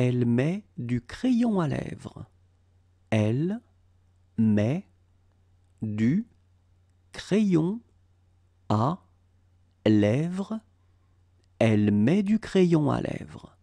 Elle met du crayon à lèvres. Elle met du crayon à lèvres. Elle met du crayon à lèvres.